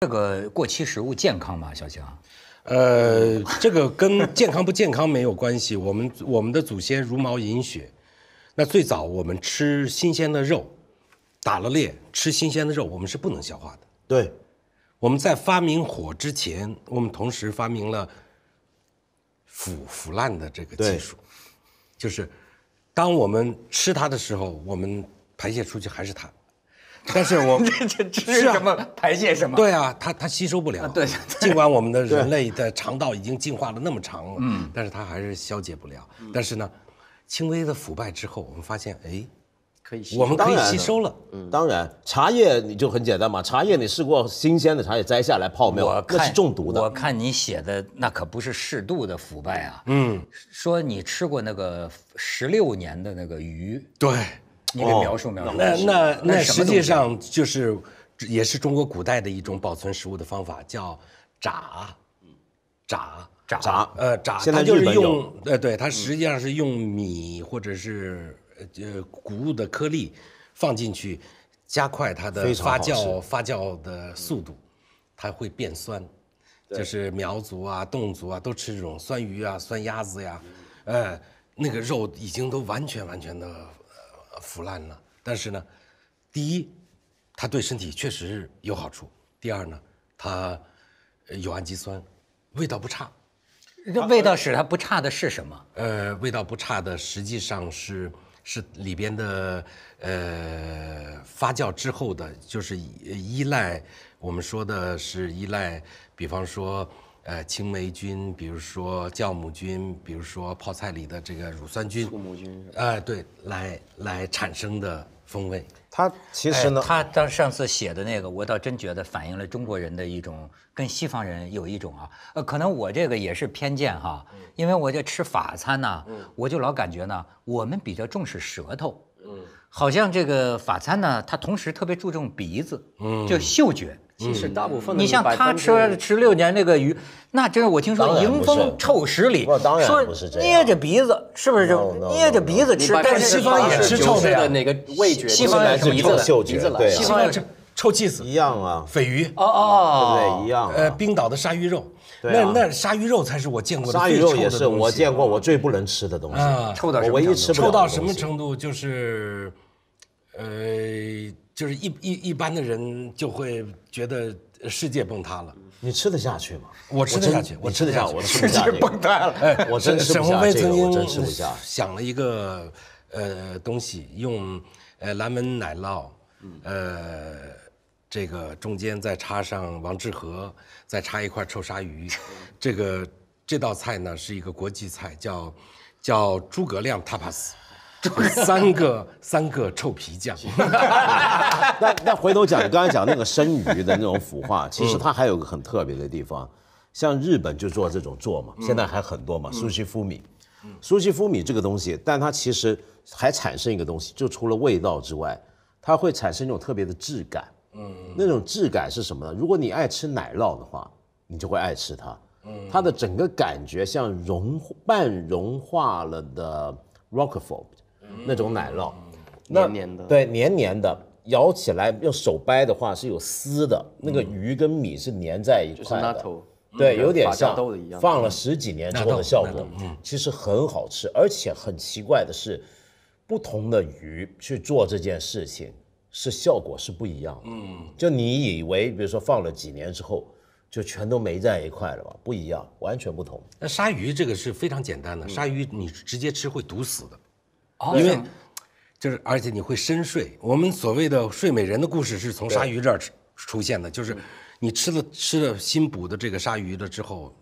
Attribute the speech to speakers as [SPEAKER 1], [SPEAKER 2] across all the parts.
[SPEAKER 1] 这个过期食物健康吗，小强？呃，这个跟健康不健康没有关系。我们我们的祖先茹毛饮血，那最早我们吃新鲜的肉，打了猎吃新鲜的肉，我们是不能消化的。对，我们在发明火之前，我们同时发明了腐腐烂的这个技术，就是当我们吃它的时候，我们排泄出去还是它。但是我这吃什么排泄什么？对啊，它它吸收不了。对，尽管我们的人类的肠道已经进化了那么长了，嗯，但是它
[SPEAKER 2] 还是消解不了。但是呢，轻微的腐
[SPEAKER 1] 败之后，我们发现哎，
[SPEAKER 2] 可以，我们可以吸收了。嗯，当然，茶叶你就很简单嘛，茶叶你试过新鲜的茶叶摘下来泡没有？那是中毒的。我看你写的那可不是适度的腐败啊。
[SPEAKER 1] 嗯，
[SPEAKER 3] 说你吃过那个十六年的那个鱼。对。你给描述描述，那那那实际
[SPEAKER 1] 上就是，也是中国古代的一种保存食物的方法，叫炸，炸炸炸，呃炸。现在它就是用，呃对，它实际上是用米或者是呃谷物的颗粒放进去，加快它的发酵发酵的速度，它会变酸，就是苗族啊、侗族啊都吃这种酸鱼啊、酸鸭子呀，呃，那个肉已经都完全完全的。腐烂了，但是呢，第一，它对身体确实有好处；第二呢，它有氨基酸，味道不差。味道使它不差
[SPEAKER 3] 的是什么？
[SPEAKER 1] 呃，味道不差的实际上是是里边的呃发酵之后的，就是依赖我们说的是依赖，比方说。呃，青霉菌，比如说酵母菌，比如说泡菜里的这个乳酸菌，酵母菌是吧？哎，对，来来产生的
[SPEAKER 3] 风味，它其实呢，他当上次写的那个，我倒真觉得反映了中国人的一种跟西方人有一种啊，呃，可能我这个也是偏见哈，因为我在吃法餐呢，我就老感觉呢，我们比较重视舌头，嗯，好像这个法餐呢，它同时特别注重鼻子，嗯，就嗅觉。其实大部分你像他吃吃六年那个鱼，那真是我听说迎风臭十里，说
[SPEAKER 4] 不是这样，捏
[SPEAKER 2] 着鼻子是不是就捏着鼻子吃？但是西方也吃臭的，哪
[SPEAKER 4] 个味觉？西方是吃臭嗅觉了，西
[SPEAKER 2] 方臭气死一样
[SPEAKER 4] 啊！鲱鱼哦
[SPEAKER 2] 哦，对，一
[SPEAKER 1] 样。呃，冰岛的鲨鱼肉，那那鲨鱼肉才是我见过的最臭的东西。鲨鱼肉也是我见
[SPEAKER 2] 过我最不能吃的东西。臭到什么程度？臭到什么
[SPEAKER 1] 程度？就是，呃。就是一一一般的人就会觉得世界崩塌了，
[SPEAKER 2] 你吃得下去吗？我吃得下去，我吃得下。世界崩
[SPEAKER 1] 塌了，哎，我真吃下沈鸿飞曾经想了一个呃东西，用呃蓝纹奶酪，呃这个中间再插上王致和，再插一块臭鲨鱼，这个这道菜呢是一个国际菜，叫叫诸葛亮塔帕斯。三个三个臭皮匠。
[SPEAKER 2] 那那回头讲，你刚才讲那个生鱼的那种腐化，其实它还有个很特别的地方，像日本就做这种做嘛，现在还很多嘛，苏西夫米。苏西夫米这个东西，但它其实还产生一个东西，就除了味道之外，它会产生一种特别的质感。嗯，那种质感是什么呢？如果你爱吃奶酪的话，你就会爱吃它。嗯，它的整个感觉像融半融化了的 r o c k e f o r d 那种奶酪，那黏黏的，对黏黏的，咬起来用手掰的话是有丝的，那个鱼跟米是粘在一块的，对，有点像放了十几年之后的效果，其实很好吃，而且很奇怪的是，不同的鱼去做这件事情，是效果是不一样的，嗯，就你以为比如说放了几年之后，就全都没在一块了吧？不一样，完全不同。
[SPEAKER 1] 那鲨鱼这个是非常简单的，鲨鱼你直接吃会毒死的。因为，就是而且你会深睡。我们所谓的睡美人的故事是从鲨鱼这儿出现的，就是你吃了吃了新捕的这个鲨鱼了之后，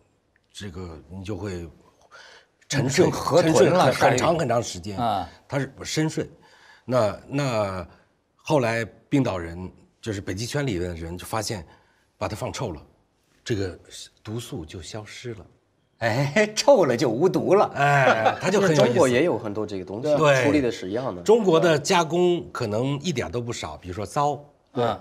[SPEAKER 1] 这个你就会
[SPEAKER 4] 沉睡，沉睡了很长很
[SPEAKER 1] 长时间。它是深睡。那那后来冰岛人就是北极圈里的人就发现，把它放臭了，这个毒素就消失了。哎，臭了就无毒了，哎，它就很有 意思。中国也有很多这个东西，处理的是一样的。中国的加工可能一点都不少，比如说糟、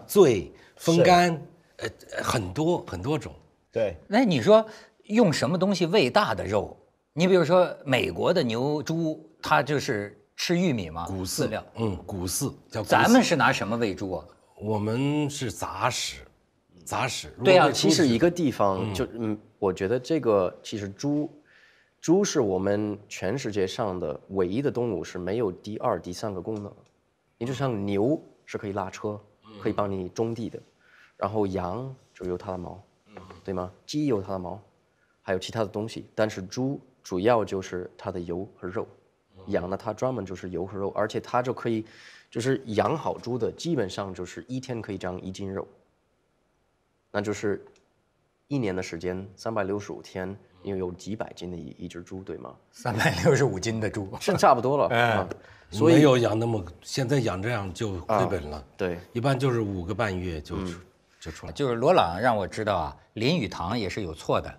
[SPEAKER 1] 醉、风干，呃，很多很多种。对，那你说用什么东西喂大的肉？你比如
[SPEAKER 3] 说美国的牛猪，它就是吃玉米吗？谷饲料，嗯，谷饲
[SPEAKER 1] 叫。咱们是拿什么喂猪啊？我们是杂食，杂食。
[SPEAKER 4] 对呀，其实一个地方就嗯。我觉得这个其实猪，猪是我们全世界上的唯一的动物是没有第二、第三个功能。你就像牛是可以拉车，可以帮你种地的，然后羊就有它的毛，对吗？鸡有它的毛，还有其他的东西。但是猪主要就是它的油和肉，养呢它专门就是油和肉，而且它就可以，就是养好猪的基本上就是一天可以长一斤肉，那就是。一年的时间，三百六十五天，为有几百斤的一一只猪，对吗？三百六十五斤的猪是差不多了，嗯，所以没有养那么现在养这
[SPEAKER 1] 样就亏
[SPEAKER 3] 本了。
[SPEAKER 4] 对，
[SPEAKER 1] 一般就是五个半月就就出来了。就是罗朗让我
[SPEAKER 3] 知道啊，林语堂也是有错的，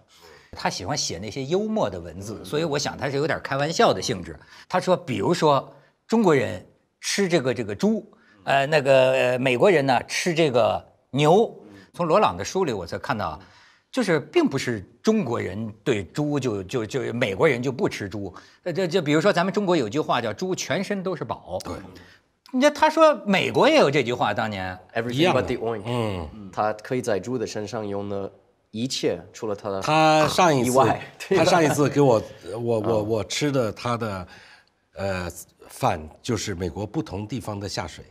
[SPEAKER 3] 他喜欢写那些幽默的文字，所以我想他是有点开玩笑的性质。他说，比如说中国人吃这个这个猪，呃，那个美国人呢吃这个牛。从罗朗的书里我才看到。就是，并不是中国人对猪就就就美国人就不吃猪，呃，这就比如说咱们中国有句话叫“猪全身都是宝”，对。那他
[SPEAKER 4] 说美国也有这句话，当年一样。嗯，他可以在猪的身上用的一切，除了他的。他上一次，他上一次给我，
[SPEAKER 1] 我我我吃的他的，呃，饭就是美国不同地方的下水。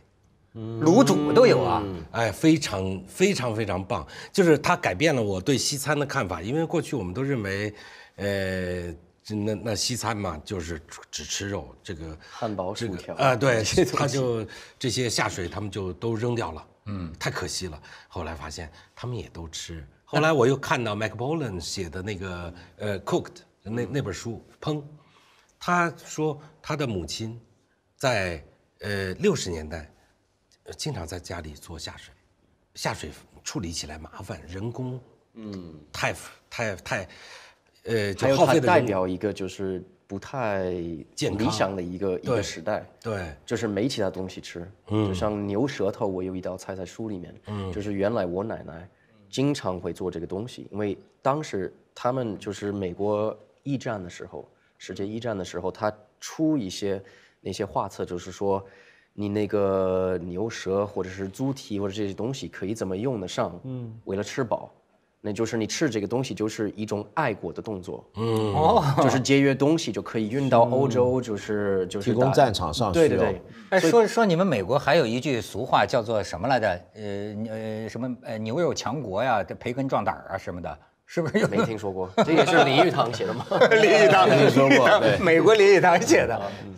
[SPEAKER 1] 卤煮都有啊！哎，非常非常非常棒，就是它改变了我对西餐的看法。因为过去我们都认为，呃，那那西餐嘛，就是只吃肉，这个汉堡薯条啊，对，他就这些下水，他们就都扔掉了，嗯，太可惜了。后来发现他们也都吃。后来我又看到麦克伯伦写的那个呃《Cooked》那那本书，砰，他说他的母亲在呃六十年代。经常在家里做下水，下水处理起来麻烦，人工，嗯，太太太，
[SPEAKER 4] 呃，还有代表一个就是不太健康的一个时代，对，就是没其他东西吃，嗯，就像牛舌头，我有一道菜在书里面，嗯，就是原来我奶奶经常会做这个东西，因为当时他们就是美国一战的时候，世界一战的时候，他出一些那些画册，就是说。你那个牛舌或者是猪蹄或者这些东西可以怎么用得上？嗯，为了吃饱，那就是你吃这个东西就是一种爱国的动作。嗯哦，就是节约东西就可以运到欧洲，就是就是提供战场上。对对对。哎，说说你们美国
[SPEAKER 3] 还有一句俗话叫做什么来着？呃呃，什么呃牛肉强国呀，这培根壮胆啊什么的，是不是？没听说过，
[SPEAKER 4] 这也是林语堂写的吗？林 语堂，听说过，美国林语堂写的。嗯。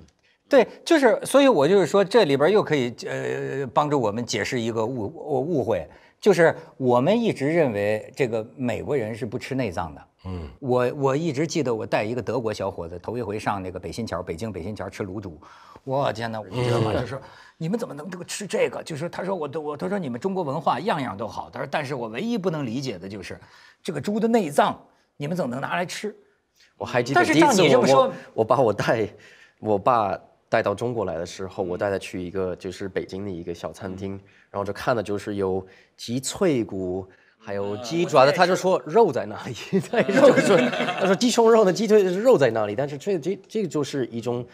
[SPEAKER 3] 对，就是，所以我就是说，这里边又可以呃帮助我们解释一个误误会，就是我们一直认为这个美国人是不吃内脏的。嗯，我我一直记得，我带一个德国小伙子头一回上那个北新桥，北京北新桥吃卤煮，我天哪，你知道吗？就是你们怎么能这个吃这个？就是他说，我都我他说你们中国文化样样都好，他说，但是我唯一不能理解的就是这个猪的内脏你们怎么能拿来吃？
[SPEAKER 4] 我还记得第一次我把我带我爸。带到中国来的时候，我带他去一个就是北京的一个小餐厅，然后就看的就是有鸡脆骨，还有鸡爪的。他就说肉在哪里？他说他说鸡胸肉的鸡腿是肉在哪里？但是这这这个就是一种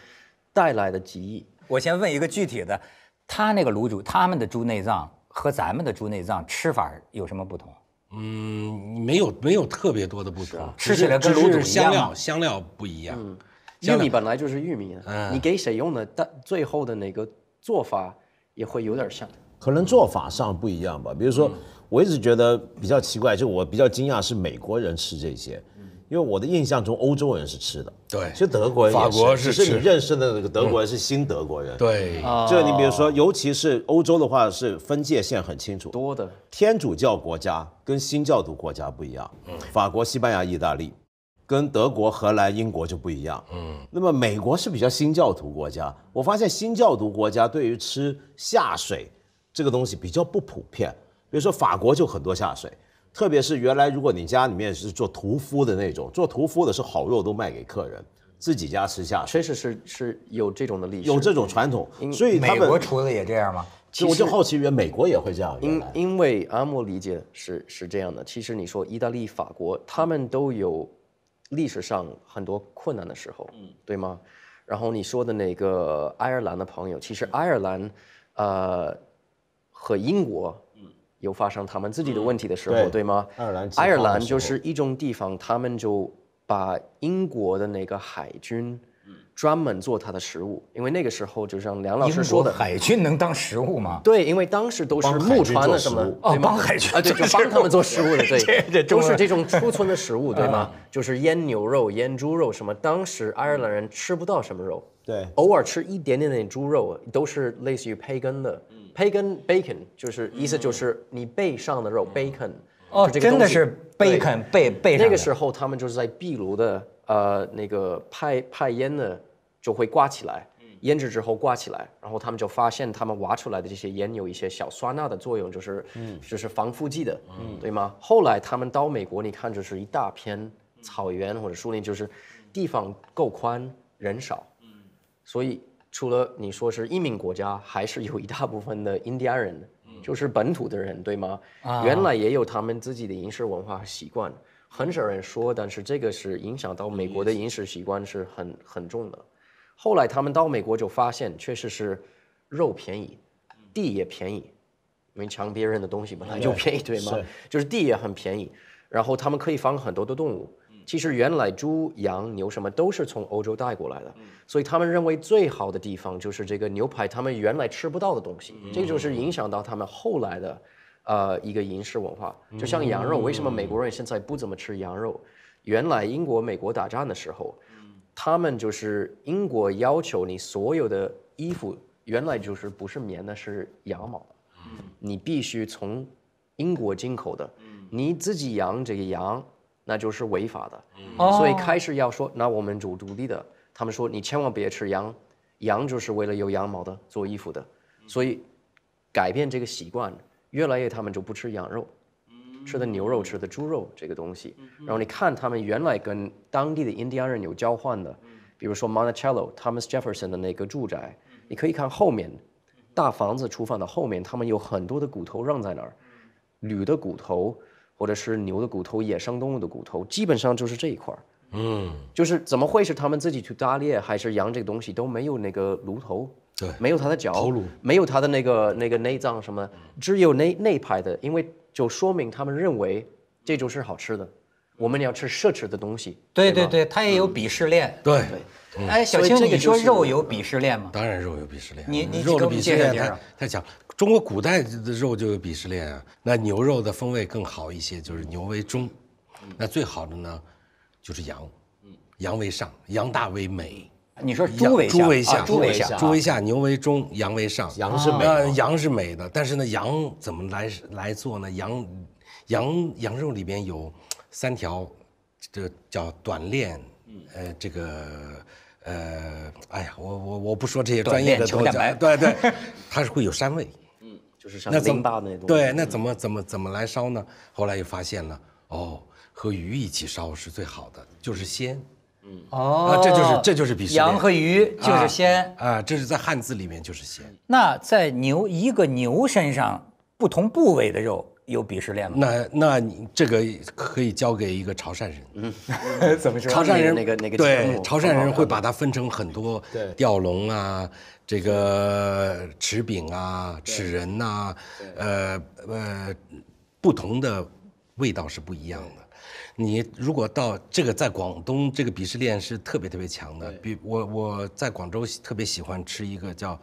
[SPEAKER 4] 带来的记忆。我先问一个具体的，他
[SPEAKER 3] 那个卤煮，他们的猪内脏和咱们的猪内脏吃法有什么不同？
[SPEAKER 4] 嗯，没有没有特别多的不同，吃起来跟卤煮香料香料不一样。玉米本来就是玉米，你给谁用的？但最后的那个做法也会有点像。
[SPEAKER 2] 可能做法上不一样吧。比如说，我一直觉得比较奇怪，就我比较惊讶是美国人吃这些，因为我的印象中欧洲人是吃的。对，其实德国人、法国是吃。只是你认识的那个德国人是新德国人。对，这你比如说，尤其是欧洲的话，是分界线很清楚。多的天主教国家跟新教徒国家不一样。嗯，法国、西班牙、意大利。跟德国、荷兰、英国就不一样。嗯，那么美国是比较新教徒国家。我发现新教徒国家对于吃下水这个东西比较不普遍。比如说法国就很多下水，特别是原来如果你家里面是做屠夫的那种，做屠夫的是好肉都卖给客人，自己家吃下。水，确实，是是有这种的历史，有这种传统。所以美国厨
[SPEAKER 3] 子也这样
[SPEAKER 4] 吗？其实我就好奇，原美国也会这样？因因为阿莫理解是是这样的。其实你说意大利、法国，他们都有。历史上很多困难的时候，嗯，对吗？然后你说的那个爱尔兰的朋友，其实爱尔兰，呃，和英国，嗯，有发生他们自己的问题的时候，对吗？爱尔
[SPEAKER 2] 兰，爱尔兰就是
[SPEAKER 4] 一种地方，他们就把英国的那个海军。专门做他的食物，因为那个时候就像梁老师说的，海军能
[SPEAKER 3] 当食物吗？
[SPEAKER 4] 对，因为当时都是木船的什么，哦，帮海军，对，个帮他们做食物的，对，都是这种储存的食物，对吗？就是腌牛肉、腌猪肉什么。当时爱尔兰人吃不到什么肉，对，偶尔吃一点点点猪肉，都是类似于培根的，培根 （bacon） 就是意思就是你背上的肉 （bacon）。哦，真的是 c o 背背贝。那个时候他们就是在壁炉的。呃，那个派派烟呢，就会挂起来，腌制之后挂起来，然后他们就发现，他们挖出来的这些烟有一些小酸钠的作用，就是，嗯、就是防腐剂的，嗯、对吗？后来他们到美国，你看就是一大片草原或者树林，就是地方够宽，人少，所以除了你说是移民国家，还是有一大部分的印第安人，就是本土的人，对吗？原来也有他们自己的饮食文化和习惯。很少人说，但是这个是影响到美国的饮食习惯是很很重的。后来他们到美国就发现，确实是肉便宜，地也便宜，为抢别人的东西本来就便宜，对吗？就是地也很便宜，然后他们可以放很多的动物。其实原来猪、羊、牛什么都是从欧洲带过来的，所以他们认为最好的地方就是这个牛排，他们原来吃不到的东西，这就是影响到他们后来的。呃，一个饮食文化，就像羊肉，为什么美国人现在不怎么吃羊肉？原来英国、美国打仗的时候，他们就是英国要求你所有的衣服原来就是不是棉的，是羊毛你必须从英国进口的，你自己养这个羊那就是违法的，所以开始要说那我们主独立的，他们说你千万别吃羊，羊就是为了有羊毛的做衣服的，所以改变这个习惯。越来越，他们就不吃羊肉，吃的牛肉，吃的猪肉这个东西。然后你看，他们原来跟当地的印第安人有交换的，比如说 Monticello、Thomas Jefferson 的那个住宅，你可以看后面，大房子厨房的后面，他们有很多的骨头扔在那儿，驴的骨头，或者是牛的骨头、野生动物的骨头，基本上就是这一块儿。嗯，就是怎么会是他们自己去打猎，还是羊这个东西都没有那个炉头？对，没有它的脚，没有它的那个那个内脏什么，只有那那排的，因为就说明他们认为这种是好吃的。我们要吃奢侈的东西。对对对，
[SPEAKER 3] 它也有鄙视链。对
[SPEAKER 4] 对，哎，小青，你说肉
[SPEAKER 3] 有
[SPEAKER 1] 鄙视链吗？当然，肉有鄙视链。
[SPEAKER 4] 你你肉几个级别？
[SPEAKER 1] 他讲中国古代的肉就有鄙视链啊。那牛肉的风味更好一些，就是牛为中。那最好的呢，就是羊，羊为上，羊大为美。你说猪为下，猪为下，猪为下，牛为中，羊为上。羊是美，羊是美的。但是呢，羊怎么来来做呢？羊，羊羊肉里边有三条，这叫短链，呃，这个，呃，哎呀，我我我不说这些专业的。东西，对对，它是会有膻味。嗯，就是上淋巴那东西。对，那怎么怎么怎么来烧呢？后来又发现了，哦，和鱼一起烧是最好的，就是鲜。哦，这就是这就是鄙视羊和鱼就是鲜啊，这是在汉字里面就是鲜。
[SPEAKER 3] 那在牛
[SPEAKER 1] 一个牛身上不同部位的肉有鄙视链吗？那那你这个可以交给一个潮汕人。嗯，怎么潮汕人那个那个对潮汕人会把它分成很多，对吊龙啊，这个齿饼啊，齿仁呐，呃呃，不同的味道是不一样的。你如果到这个在广东，这个鄙视链是特别特别强的。比我我在广州特别喜欢吃一个叫，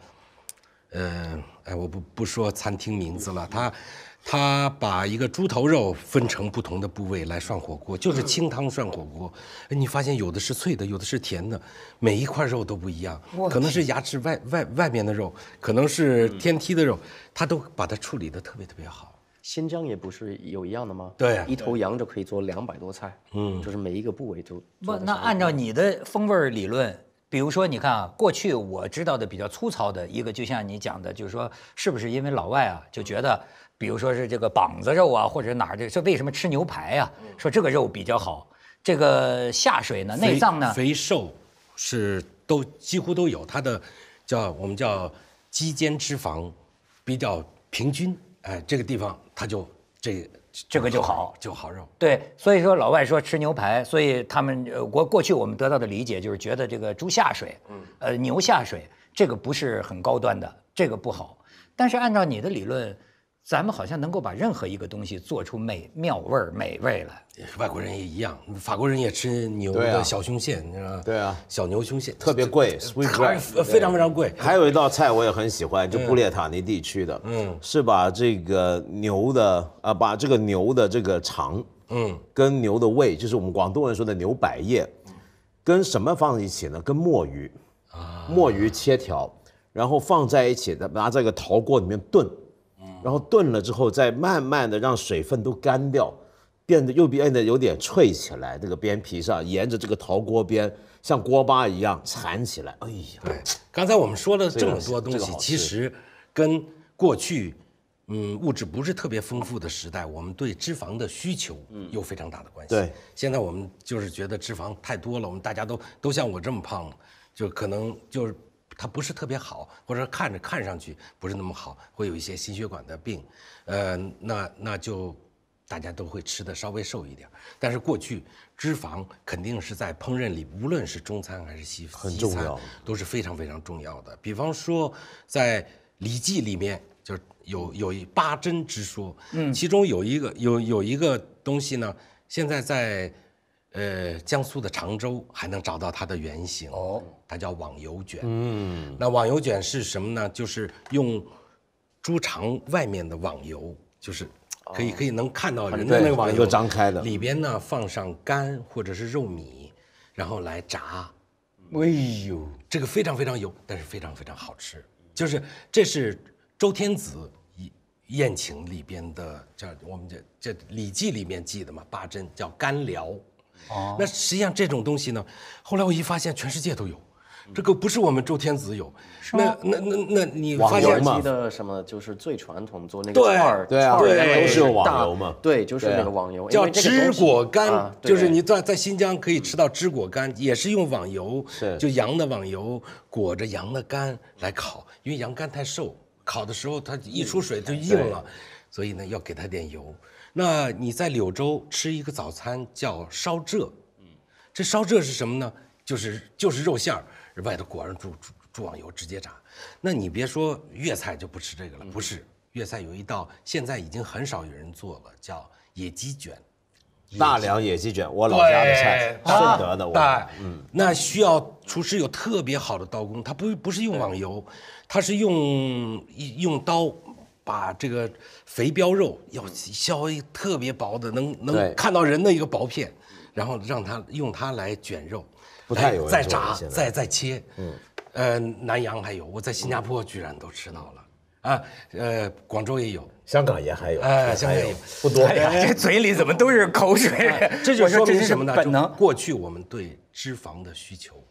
[SPEAKER 1] 呃，哎，我不不说餐厅名字了。他他把一个猪头肉分成不同的部位来涮火锅，就是清汤涮火锅。哎，你发现有的是脆的，有的是甜的，每一块肉都不一样。可能是牙齿外外外面的肉，可能是天梯的肉，
[SPEAKER 4] 他都把它处理得特别特别好。新疆也不是有一样的吗？对，一头羊就可以做两百多菜。嗯，就是每一个部位都。
[SPEAKER 3] 不，那按照你的风味理论，比如说你看啊，过去我知道的比较粗糙的一个，就像你讲的，就是说是不是因为老外啊就觉得，比如说是这个膀子肉啊，或者哪儿这，这为什么吃牛排
[SPEAKER 1] 啊？说这个肉比较好，这个下水呢，内脏呢？肥瘦是都几乎都有，它的叫我们叫肌间脂肪比较平均。哎，这个地方它就这这个就好，就好肉。
[SPEAKER 3] 对，所以说老外说吃牛排，所以他们呃，过过去我们得到的理解就是觉得这个猪下水，嗯，呃，牛下水这个不是很高端的，这个不好。但是按照你的理论。咱们好像能够把任何一个东西做出美妙味儿美
[SPEAKER 2] 味
[SPEAKER 1] 来。外国人也一
[SPEAKER 2] 样，法国人也吃牛的小
[SPEAKER 1] 胸腺，你知道吗？对啊，
[SPEAKER 2] 小牛胸腺特别贵，非常非常贵。还有一道菜我也很喜欢，就布列塔尼地区的，嗯，是把这个牛的啊，把这个牛的这个肠，嗯，跟牛的胃，就是我们广东人说的牛百叶，跟什么放一起呢？跟墨鱼，啊，墨鱼切条，然后放在一起，拿这个陶锅里面炖。然后炖了之后，再慢慢的让水分都干掉，变得又变得有点脆起来。这个边皮上，沿着这个陶锅边，像锅巴一样缠起来。哎呀，刚才我们说了这么多东西，其实跟
[SPEAKER 1] 过去，嗯，物质不是特别丰富的时代，我们对脂肪的需求有非常大的关系。对，现在我们就是觉得脂肪太多了，我们大家都都像我这么胖，就可能就是。它不是特别好，或者看着看上去不是那么好，会有一些心血管的病，呃，那那就大家都会吃的稍微瘦一点。但是过去脂肪肯定是在烹饪里，无论是中餐还是西西餐都是非常非常重要的。比方说在《礼记》里面就有有一八珍之说，嗯，其中有一个有有一个东西呢，现在在。呃，江苏的常州还能找到它的原型哦，它叫网油卷。嗯，那网油卷是什么呢？就是用猪肠外面的网油，就是可以可以能看到人的那个网油张开的，里边呢放上干或者是肉米，然后来炸。哎呦，这个非常非常油，但是非常非常好吃。就是这是周天子宴请里边的，叫我们这这《礼记》里面记的嘛，八珍叫干辽。哦，那实际上这种东西呢，后来我一发现，全世界都有，这个不是我们周天子有，那那那那你发现吗？网油
[SPEAKER 4] 的什么就是最传统做那个串对，都是网油嘛？对，就是那个网油，叫脂果干，就是你
[SPEAKER 1] 在在新疆可以吃到脂果干，也是用网油，是就羊的网油裹着羊的肝来烤，因为羊肝太瘦，烤的时候它一出水就硬了，所以呢要给它点油。那你在柳州吃一个早餐叫烧蔗。嗯，这烧蔗是什么呢？就是就是肉馅儿，外头裹上注注注网油直接炸。那你别说粤菜就不吃这个了，不是粤菜有一道现在已经很少有人做了，叫野鸡卷，大良野鸡卷，我老家的菜，顺德的，对，嗯，那需要厨师有特别好的刀工，他不不是用网油，他是用用刀。把这个肥膘肉要削一特别薄的，能能看到人的一个薄片，然后让它用它来卷肉，再再炸，再再切。嗯，呃，南洋还有，我在新加坡居然都吃到了啊，呃，广州也有，香港也还有，香也有不多。这嘴里怎么都是口水？这就说明什么呢？本能。过去我们对脂肪的需求。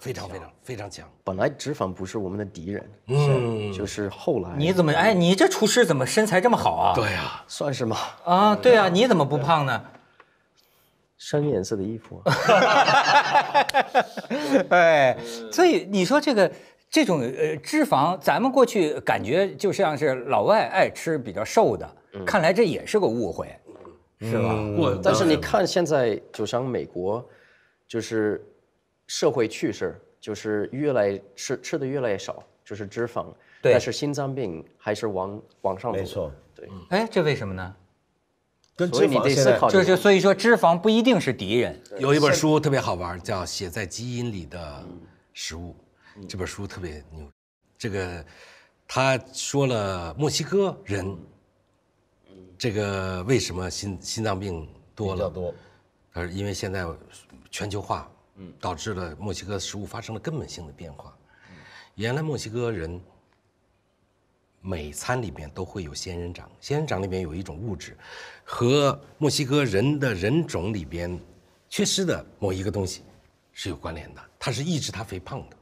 [SPEAKER 1] 非常非常非常强。
[SPEAKER 4] 本来脂肪不是我们的敌人，嗯，就是后来你怎么哎，你这厨师怎么身材这么好啊？对呀，算是吗？
[SPEAKER 3] 啊，对啊，你怎么不胖呢？
[SPEAKER 4] 深颜色的衣服。
[SPEAKER 3] 哎，所以你说这个这种呃脂肪，咱们过去感觉就
[SPEAKER 4] 像是老外爱吃比较瘦的，看来这也是个误会，是吧？但是你看现在，就像美国，就是。社会趋势就是越来吃吃的越来越少，就是脂肪，但是心脏病还是往往上走。没错，
[SPEAKER 1] 对。
[SPEAKER 3] 哎，这为什么呢？
[SPEAKER 4] 根据你的思考，
[SPEAKER 3] 就是
[SPEAKER 1] 所以说脂肪不一定是敌人。有一本书特别好玩，叫《写在基因里的食物》，这本书特别牛。这个他说了，墨西哥人这个为什么心心脏病多了？比较多。他说，因为现在全球化。导致了墨西哥食物发生了根本性的变化。原来墨西哥人每餐里面都会有仙人掌，仙人掌里面有一种物质，和墨西哥人的人种里边缺失的某一个东西是有关联的，它是抑制它肥胖的。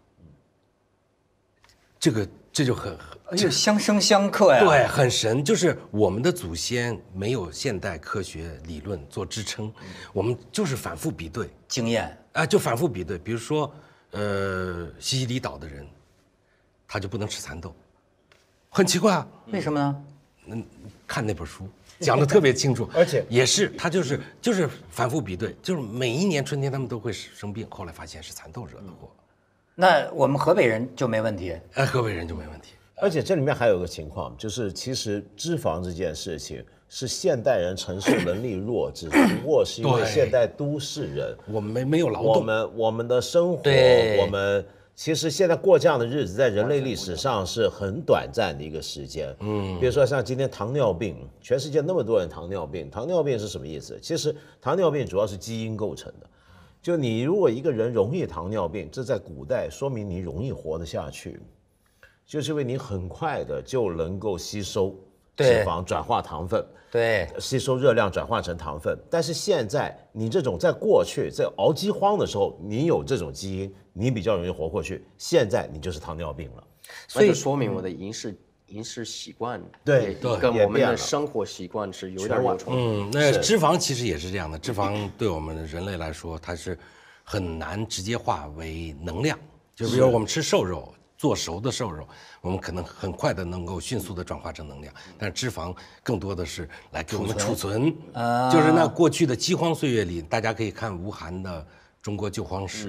[SPEAKER 1] 这个。这就很，就相生相克呀。对，很神，就是我们的祖先没有现代科学理论做支撑，我们就是反复比对经验啊，就反复比对。比如说，呃，西西里岛的人，他就不能吃蚕豆，很奇怪啊。为什么呢？嗯，看那本书讲的特别清楚，而且也是他就是就是反复比对，就是每一年春天他们都会生病，后来发现是蚕豆惹的祸。
[SPEAKER 2] 那我们河北人就没问题，哎，河北人就没问题。而且这里面还有个情况，就是其实脂肪这件事情是现代人承受能力弱，只不过是因为现代都市人，我们没没有劳动，我们我们的生活，我们其实现在过这样的日子，在人类历史上是很短暂的一个时间。嗯，比如说像今天糖尿病，全世界那么多人糖尿病，糖尿病是什么意思？其实糖尿病主要是基因构成的。就你如果一个人容易糖尿病，这在古代说明你容易活得下去，就是因为你很快的就能够吸收脂肪转化糖分，对，吸收热量转化成糖分。但是现在你这种在过去在熬饥荒的时候，你有这种基因，你比较容易活过去。现在你就是糖尿病了，
[SPEAKER 4] 所以说明我的基因是。饮食习惯对对，跟我们的生活习惯是有点晚。嗯，那脂
[SPEAKER 2] 肪其实
[SPEAKER 1] 也是这样的，脂肪对我们人类来说，它是很难直接化为能量。就比如我们吃瘦肉，做熟的瘦肉，我们可能很快的能够迅速的转化成能量。但是脂肪更多的是来给我们储存。就是那过去的饥荒岁月里，大家可以看吴晗的《中国旧荒史》。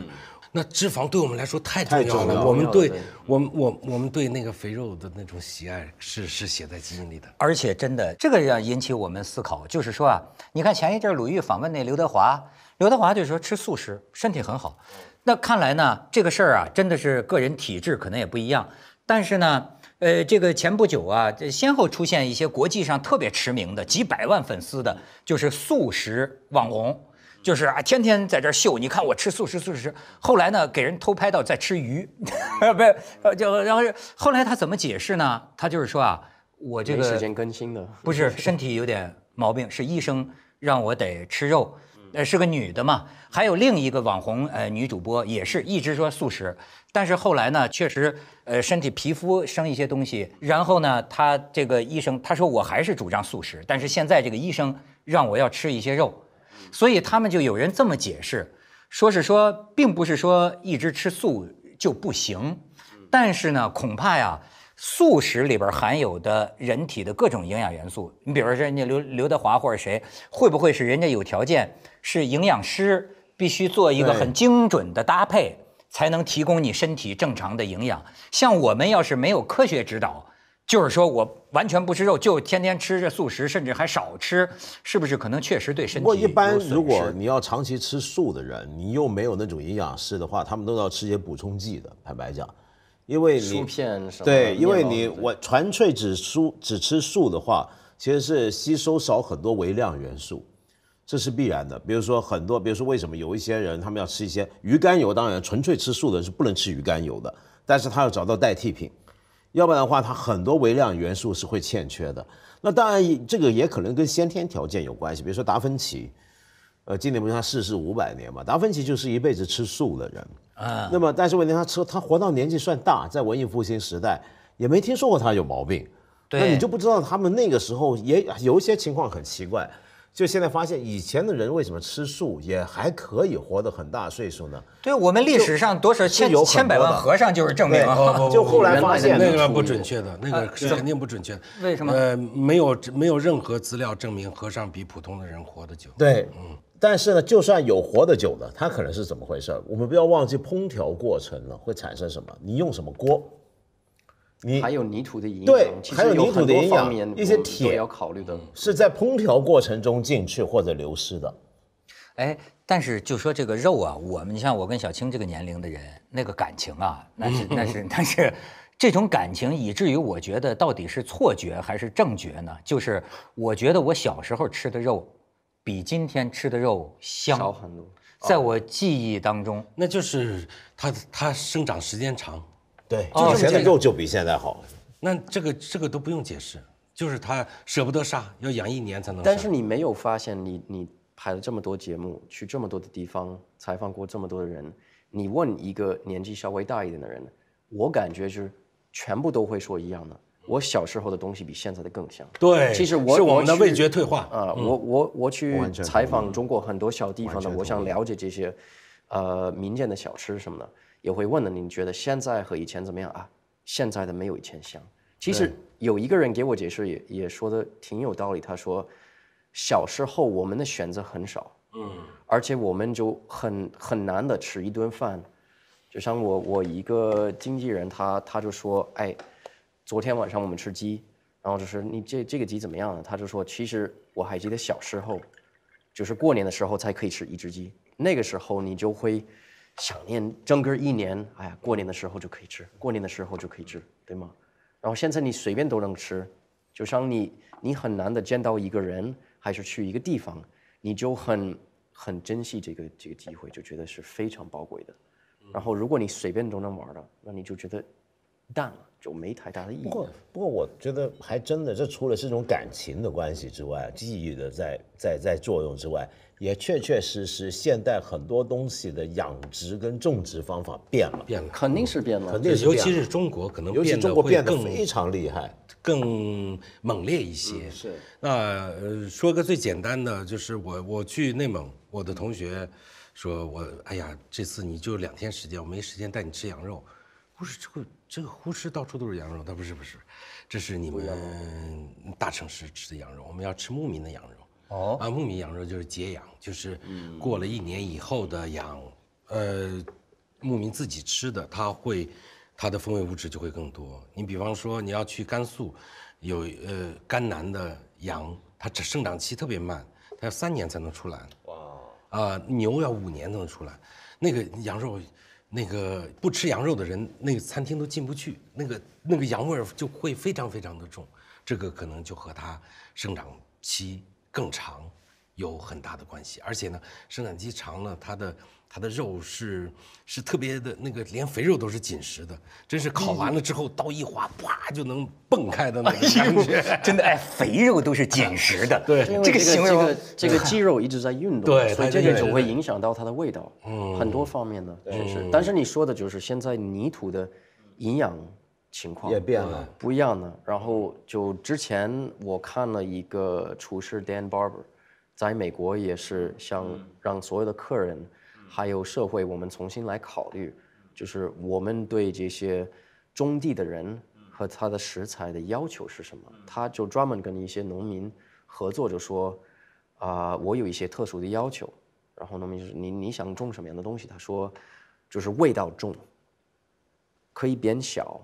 [SPEAKER 1] 那脂肪对我们来说太重要了，我们对我我我们对那个肥肉的那种喜爱是
[SPEAKER 3] 是写在基因里的，而且真的这个要引起我们思考，就是说啊，你看前一阵鲁豫访问那刘德华，刘德华就说吃素食身体很好，那看来呢这个事儿啊真的是个人体质可能也不一样，但是呢呃这个前不久啊这先后出现一些国际上特别驰名的几百万粉丝的就是素食网红。就是啊，天天在这秀，你看我吃素食素食。后来呢，给人偷拍到在吃鱼，不是，就然后后来他怎么解释呢？他就是说啊，我这个时间更新的不是身体有点毛病，是医生让我得吃肉。呃，是个女的嘛？还有另一个网红呃女主播也是一直说素食，但是后来呢，确实呃身体皮肤生一些东西。然后呢，她这个医生她说我还是主张素食，但是现在这个医生让我要吃一些肉。所以他们就有人这么解释，说是说，并不是说一直吃素就不行，但是呢，恐怕呀，素食里边含有的人体的各种营养元素，你比如说人家刘刘德华或者谁，会不会是人家有条件，是营养师必须做一个很精准的搭配，才能提供你身体正常的营养。像我们要是没有科学指导。就是说我完全不吃肉，就天天吃这素食，甚至还少吃，是不是？可能确实对身体不过一般，如果
[SPEAKER 2] 你要长期吃素的人，你又没有那种营养师的话，他们都要吃些补充剂的，坦白讲，因为你对，因为你我纯粹只蔬只吃素的话，其实是吸收少很多微量元素，这是必然的。比如说很多，比如说为什么有一些人他们要吃一些鱼肝油？当然，纯粹吃素的人是不能吃鱼肝油的，但是他要找到代替品。要不然的话，他很多微量元素是会欠缺的。那当然，这个也可能跟先天条件有关系。比如说达芬奇，呃，今年不是他逝世五百年嘛？达芬奇就是一辈子吃素的人啊。那么，但是问题他吃，他活到年纪算大，在文艺复兴时代也没听说过他有毛病。那你就不知道他们那个时候也有一些情况很奇怪。就现在发现，以前的人为什么吃素也还可以活得很大岁数呢？对，
[SPEAKER 3] 我们历史上多少
[SPEAKER 2] 千有千百万和尚就是证明。就后来发现那个不准确的，那个是肯定不准确。为什么？呃，没有没有任何资料证明和尚比普通的人活得久。对，但是呢，就算有活得久的，他可能是怎么回事？我们不要忘记烹调过程了会产生什么？你用什么锅？你还有泥土的营养，对，还有泥土的营养，一些铁要考虑的，是在烹调过程中进去或者流失
[SPEAKER 3] 的。哎，但是就说这个肉啊，我们像我跟小青这个年龄的人，那个感情啊，那是那是 但是这种感情，以至于我觉得到底是错觉还是正觉呢？就是我觉得我小时候吃的肉比今天吃的肉香少很多，在我记忆当中，那就是它
[SPEAKER 1] 它生长时间长。
[SPEAKER 2] 对，以前的肉就比现在好。
[SPEAKER 1] 那这个这个都不用解释，就是他舍不得杀，要养一年才能。但
[SPEAKER 4] 是你没有发现，你你拍了这么多节目，去这么多的地方，采访过这么多的人，你问一个年纪稍微大一点的人，我感觉就是全部都会说一样的。我小时候的东西比现在的更香。对，其实是我们的味觉退化啊。我我我去采访中国很多小地方的，我想了解这些，呃，民间的小吃什么的。也会问的，你觉得现在和以前怎么样啊？现在的没有以前香。其实有一个人给我解释，也也说的挺有道理。他说，小时候我们的选择很少，嗯，而且我们就很很难的吃一顿饭。就像我，我一个经纪人，他他就说，哎，昨天晚上我们吃鸡，然后就是你这这个鸡怎么样呢？他就说，其实我还记得小时候，就是过年的时候才可以吃一只鸡，那个时候你就会。想念整个一年，哎呀，过年的时候就可以吃，过年的时候就可以吃，对吗？然后现在你随便都能吃，就像你，你很难的见到一个人，还是去一个地方，你就很很珍惜这个这个机会，就觉得是非常宝贵的。然后如果你随便都能玩了，那你就觉得。淡了就没太大的意义。不过不过，我觉得
[SPEAKER 2] 还真的，这除了是种感情的关系之外，记忆的在在在作用之外，也确确实实现代很多东西的养殖跟种植方法变了，变了，肯定是变了，肯定是。尤其是中国可能，尤其中国变得非常厉害，
[SPEAKER 1] 更猛烈一些。是。那呃，说个最简单的，就是我我去内蒙，我的同学说，我哎呀，这次你就两天时间，我没时间带你吃羊肉。不是这个。这个呼市到处都是羊肉，它不是不是，这是你们大城市吃的羊肉。我们要吃牧民的羊肉。哦。啊，牧民羊肉就是羯羊，就是过了一年以后的羊，呃，牧民自己吃的，它会，它的风味物质就会更多。你比方说你要去甘肃，有呃甘南的羊，它生长期特别慢，它要三年才能出栏。哇。啊，牛要五年才能出栏，那个羊肉。那个不吃羊肉的人，那个餐厅都进不去。那个那个羊味儿就会非常非常的重，这个可能就和它生长期更长有很大的关系。而且呢，生长期长了，它的。它的肉是是特别的，那个连肥肉都是紧实的，真是烤完了之后刀一划，啪就能蹦开的那种
[SPEAKER 3] 感觉。
[SPEAKER 4] 真的哎，肥肉都是紧实的。对，这个这个这个肌肉一直在运动，对，所以这个总会影响到它的味道，嗯，很多方面的确实。但是你说的就是现在泥土的营养情况也变了，不一样呢。然后就之前我看了一个厨师 Dan Barber，在美国也是想让所有的客人。还有社会，我们重新来考虑，就是我们对这些种地的人和他的食材的要求是什么？他就专门跟一些农民合作，就说啊，我有一些特殊的要求。然后农民就是你你想种什么样的东西？他说就是味道重，可以变小，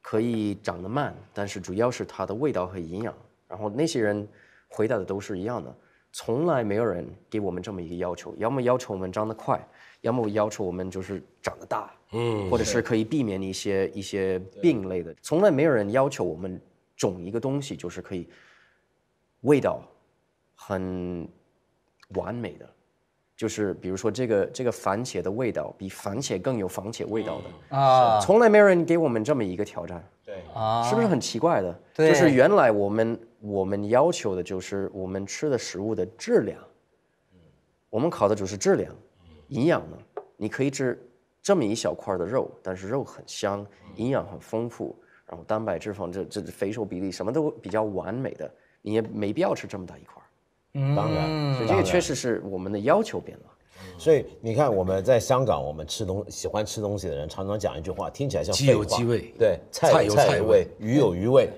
[SPEAKER 4] 可以长得慢，但是主要是它的味道和营养。然后那些人回答的都是一样的。从来没有人给我们这么一个要求，要么要求我们长得快，要么要求我们就是长得大，嗯，或者是可以避免一些一些病类的。从来没有人要求我们种一个东西就是可以味道很完美的，就是比如说这个这个番茄的味道比番茄更有番茄味道的啊，从来没有人给我们这么一个挑战，对，啊，是不是很奇怪的？对，就是原来我们。我们要求的就是我们吃的食物的质量，我们考的就是质量，营养呢？你可以吃这么一小块的肉，但是肉很香，营养很丰富，然后蛋白质、肪这这肥瘦比例什么都比较完美的，你也没必要吃这么大一块。
[SPEAKER 2] 当然，所以这个确实是我们的要求变了。所以你看，我们在香港，我们吃东喜欢吃东西的人常常讲一句话，听起来像鸡有鸡味，对，菜有菜味，鱼有鱼味。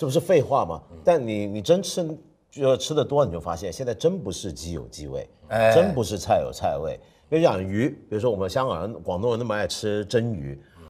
[SPEAKER 2] 这不是废话吗？但你你真吃，就吃的多，你就发现现在真不是鸡有鸡味，真不是菜有菜味。比如养鱼，比如说我们香港人、广东人那么爱吃蒸鱼。